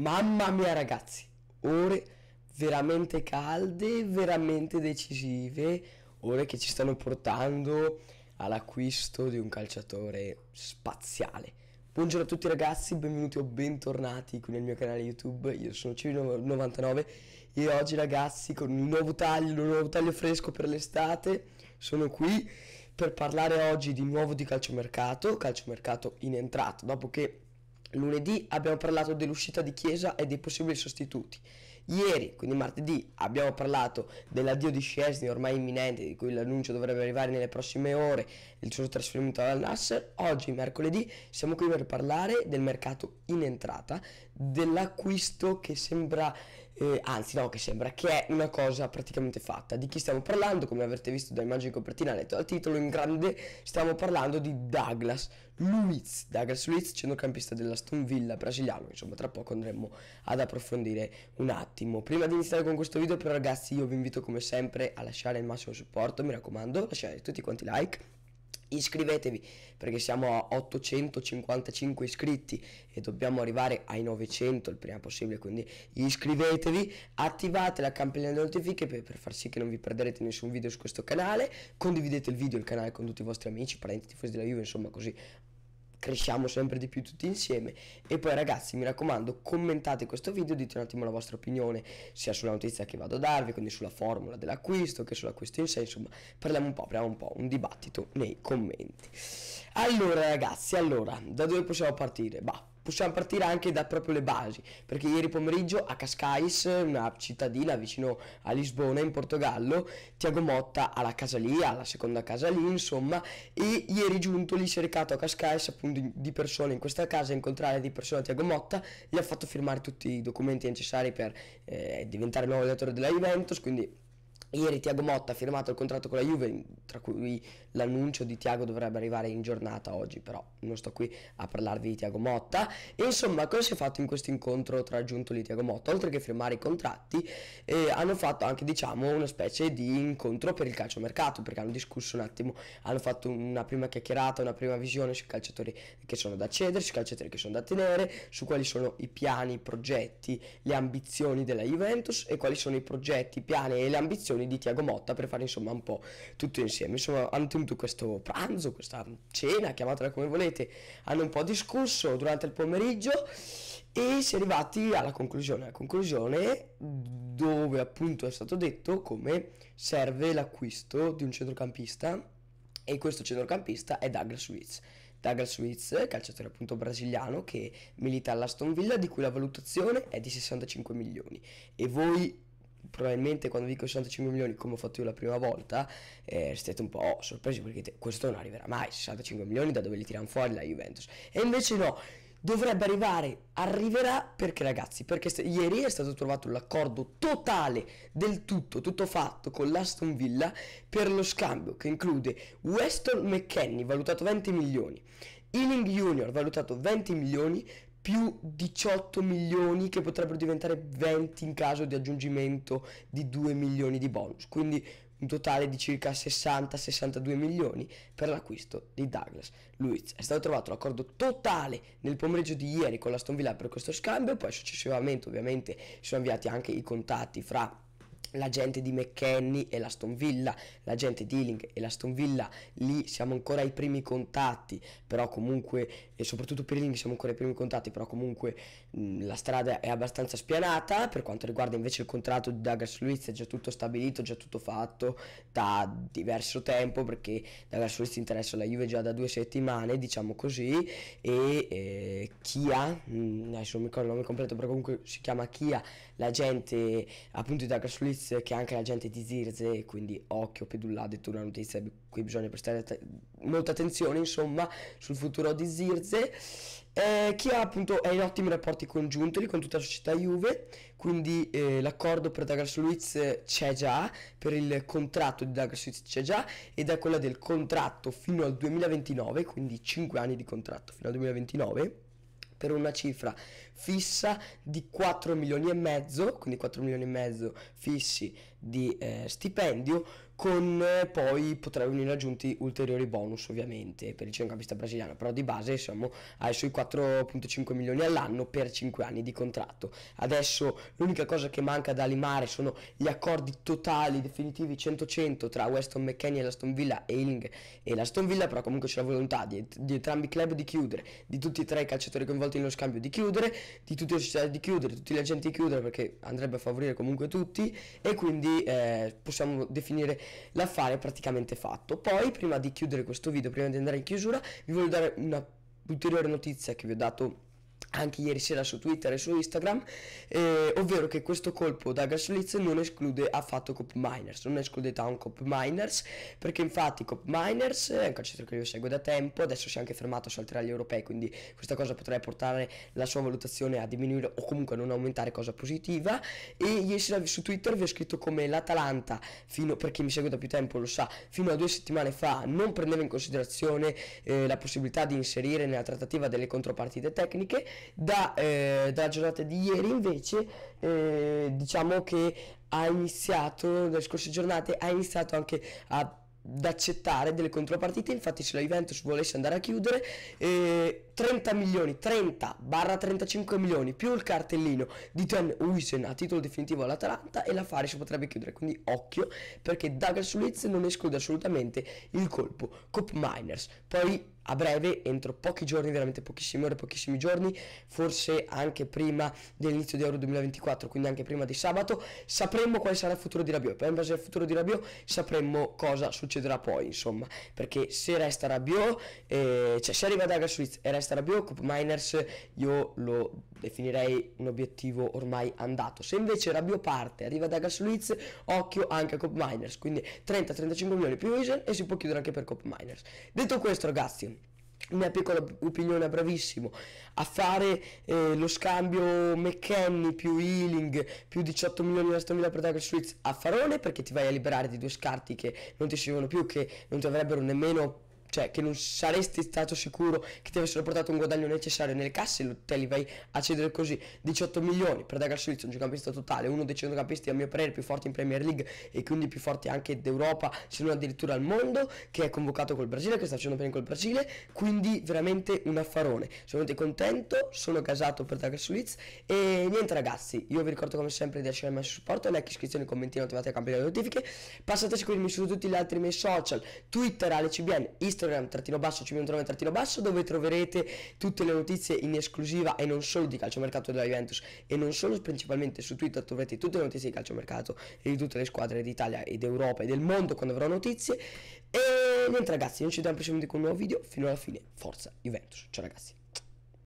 Mamma mia ragazzi, ore veramente calde, veramente decisive, ore che ci stanno portando all'acquisto di un calciatore spaziale. Buongiorno a tutti ragazzi, benvenuti o bentornati qui nel mio canale YouTube, io sono Civil99 e oggi ragazzi con un nuovo taglio, un nuovo taglio fresco per l'estate, sono qui per parlare oggi di nuovo di calciomercato, calciomercato in entrata, dopo che Lunedì abbiamo parlato dell'uscita di Chiesa e dei possibili sostituti. Ieri, quindi martedì, abbiamo parlato dell'addio di Scesni ormai imminente, di cui l'annuncio dovrebbe arrivare nelle prossime ore, il suo trasferimento al Nasser. Oggi, mercoledì, siamo qui per parlare del mercato in entrata, dell'acquisto che sembra, eh, anzi no, che sembra, che è una cosa praticamente fatta. Di chi stiamo parlando, come avrete visto dall'immagine copertina letto dal titolo, in grande stiamo parlando di Douglas, Luiz, Douglas Luiz, centrocampista della Stone Villa brasiliano, insomma tra poco andremo ad approfondire un attimo. Prima di iniziare con questo video però ragazzi io vi invito come sempre a lasciare il massimo supporto, mi raccomando, lasciate tutti quanti like, iscrivetevi perché siamo a 855 iscritti e dobbiamo arrivare ai 900 il prima possibile quindi iscrivetevi attivate la campanella di notifiche per, per, far sì che non vi perderete nessun video su questo canale condividete il video il canale con tutti i vostri amici parenti tifosi della Juve insomma così cresciamo sempre di più tutti insieme e poi ragazzi mi raccomando commentate questo video dite un attimo la vostra opinione sia sulla notizia che vado a darvi quindi sulla formula dell'acquisto che sull'acquisto in sé insomma parliamo un po' apriamo un po' un dibattito nei commenti allora ragazzi allora da dove possiamo partire? Bah possiamo partire anche da proprio le basi, perché ieri pomeriggio a Cascais, una cittadina vicino a Lisbona in Portogallo, Tiago Motta alla casa lì, alla seconda casa lì, insomma, e ieri giunto lì si è recato a Cascais appunto di persona in questa casa, a incontrare di persona Tiago Motta, gli ha fatto firmare tutti i documenti necessari per eh, diventare nuovo allenatore della Juventus, quindi Ieri Tiago Motta ha firmato il contratto con la Juve, tra cui l'annuncio di Tiago dovrebbe arrivare in giornata oggi, però non sto qui a parlarvi di Tiago Motta. E insomma, cosa si è fatto in questo incontro tra Giuntoli e Tiago Motta? Oltre che firmare i contratti, eh, hanno fatto anche, diciamo, una specie di incontro per il calciomercato, perché hanno discusso un attimo, hanno fatto una prima chiacchierata, una prima visione sui calciatori che sono da cedere, sui calciatori che sono da tenere, su quali sono i piani, i progetti, le ambizioni della Juventus e quali sono i progetti, i piani e le ambizioni posizioni di Tiago Motta per fare insomma un po' tutto insieme. Insomma hanno tenuto questo pranzo, questa cena, chiamatela come volete, hanno un po' discusso durante il pomeriggio e si è arrivati alla conclusione, alla conclusione dove appunto è stato detto come serve l'acquisto di un centrocampista e questo centrocampista è Douglas Luiz. Douglas Luiz, calciatore appunto brasiliano che milita all'Aston Villa di cui la valutazione è di 65 milioni e voi probabilmente quando dico 65 milioni come ho fatto io la prima volta eh, siete un po' sorpresi perché te, questo non arriverà mai 65 milioni da dove li tirano fuori la Juventus e invece no dovrebbe arrivare arriverà perché ragazzi perché st- ieri è stato trovato l'accordo totale del tutto tutto fatto con l'Aston Villa per lo scambio che include Weston McKennie valutato 20 milioni Ealing Junior valutato 20 milioni più 18 milioni che potrebbero diventare 20 in caso di aggiungimento di 2 milioni di bonus, quindi un totale di circa 60-62 milioni per l'acquisto di Douglas Luiz. È stato trovato l'accordo totale nel pomeriggio di ieri con la Stonvilla per questo scambio, poi successivamente ovviamente si sono avviati anche i contatti fra la gente di McKenny e la Stone Villa, la gente di Ealing e la Stone Villa, lì siamo ancora ai primi contatti, però comunque, e soprattutto per Ealing siamo ancora ai primi contatti, però comunque mh, mm, la strada è abbastanza spianata, per quanto riguarda invece il contratto di Douglas Lewis è già tutto stabilito, già tutto fatto da diverso tempo, perché Douglas Lewis interessa la Juve già da due settimane, diciamo così, e eh, Kia, mh, mm, adesso non mi ricordo il nome completo, però comunque si chiama Kia, la gente appunto di Douglas Lewis notizia che anche la gente di Zirze, quindi occhio, Pedulla ha detto una notizia di cui bisogna prestare att- molta attenzione, insomma, sul futuro di Zirze, eh, che ha appunto è in ottimi rapporti congiunti con tutta la società Juve, quindi eh, l'accordo per Douglas Luiz c'è già, per il contratto di Douglas Luiz c'è già, ed è quella del contratto fino al 2029, quindi 5 anni di contratto fino al 2029 per una cifra fissa di 4 milioni e mezzo, quindi 4 milioni e mezzo fissi di eh, stipendio con eh, poi potrebbero venire aggiunti ulteriori bonus ovviamente per il centrocampista brasiliano però di base siamo ai suoi 4.5 milioni all'anno per 5 anni di contratto adesso l'unica cosa che manca da limare sono gli accordi totali definitivi 100-100 tra Weston McKennie e la Stone Villa e Ealing e la Stone Villa però comunque c'è la volontà di, di entrambi i club di chiudere di tutti e tre i calciatori coinvolti nello scambio di chiudere di tutte le società di chiudere tutti gli agenti di chiudere perché andrebbe a favorire comunque tutti e quindi quindi eh, possiamo definire l'affare praticamente fatto. Poi prima di chiudere questo video, prima di andare in chiusura, vi voglio dare una ulteriore notizia che vi ho dato anche ieri sera su Twitter e su Instagram, eh, ovvero che questo colpo da Gasoliz non esclude affatto Cop Miners, non esclude Town Cop Miners, perché infatti Cop Miners eh, è un calciatore che io seguo da tempo, adesso si è anche fermato su altri rally europei, quindi questa cosa potrebbe portare la sua valutazione a diminuire o comunque a non aumentare, cosa positiva, e ieri sera su Twitter vi ho scritto come l'Atalanta, fino, per chi mi segue da più tempo lo sa, fino a due settimane fa non prendeva in considerazione eh, la possibilità di inserire nella trattativa delle contropartite tecniche, da, eh, dalla giornata di ieri invece eh, diciamo che ha iniziato, nelle scorse giornate, ha iniziato anche ad accettare delle contropartite, infatti se la Juventus volesse andare a chiudere, eh, 30 milioni, 30 barra 35 milioni più il cartellino di Ten Huisen a titolo definitivo all'Atalanta e l'affare si potrebbe chiudere, quindi occhio perché Douglas Sulitz non esclude assolutamente il colpo. Cop Miners, poi a breve, entro pochi giorni, veramente pochissime ore, pochissimi giorni, forse anche prima dell'inizio di Euro 2024, quindi anche prima di sabato, sapremo quale sarà il futuro di Rabiot. Per in base al futuro di Rabiot sapremo cosa succederà poi, insomma, perché se resta Rabiot, eh, cioè se arriva Dagger Suiz e resta Rabiot, Cup Miners io lo definirei un obiettivo ormai andato. Se invece Rabio parte, arriva da Gasluiz, occhio anche a Cop Miners, quindi 30-35 milioni più Vision e si può chiudere anche per Cop Miners. Detto questo ragazzi, mia piccola opinione bravissimo a fare eh, lo scambio McKenny più Healing più 18 milioni di Aston per Douglas Switz a Farone perché ti vai a liberare di due scarti che non ti servono più che non ti avrebbero nemmeno cioè che non saresti stato sicuro che ti avessero portato un guadagno necessario nelle casse, te li vai a cedere così. 18 milioni per Dagar Silz, un giocampista totale, uno dei centrocampisti a mio parere più forti in Premier League e quindi più forti anche d'Europa, se non addirittura al mondo, che è convocato col Brasile, che sta facendo bene col Brasile, quindi veramente un affarone. Sono contento, sono casato per Dagar Silz e niente ragazzi, io vi ricordo come sempre di lasciare il mio supporto, like, iscrizione, commenti, attivate la campanella delle notifiche, passate a seguirmi su tutti gli altri miei social, Twitter, AleCBN, Instagram, Instagram trattino basso ci cimiantolone trattino basso dove troverete tutte le notizie in esclusiva e non solo di calciomercato della Juventus e non solo principalmente su Twitter troverete tutte le notizie di calciomercato e di tutte le squadre d'Italia e d'Europa e del mondo quando avrò notizie e niente ragazzi non ci vediamo prossimamente con un nuovo video fino alla fine forza Juventus ciao ragazzi